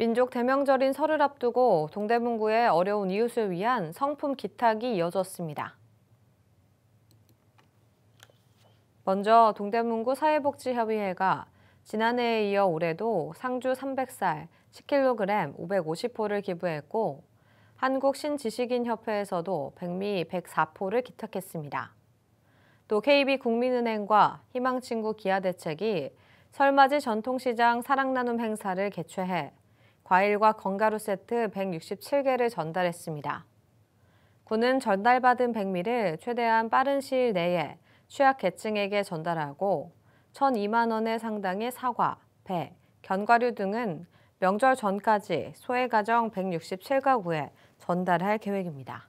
민족 대명절인 설을 앞두고 동대문구의 어려운 이웃을 위한 성품 기탁이 이어졌습니다. 먼저 동대문구 사회복지협의회가 지난해에 이어 올해도 상주 300살 10kg 550포를 기부했고 한국신지식인협회에서도 백미 104포를 기탁했습니다. 또 KB국민은행과 희망친구 기아대책이 설맞이 전통시장 사랑나눔 행사를 개최해 과일과 건가루 세트 167개를 전달했습니다. 군은 전달받은 백미를 최대한 빠른 시일 내에 취약 계층에게 전달하고 1,002만 원의 상당의 사과, 배, 견과류 등은 명절 전까지 소외 가정 167가구에 전달할 계획입니다.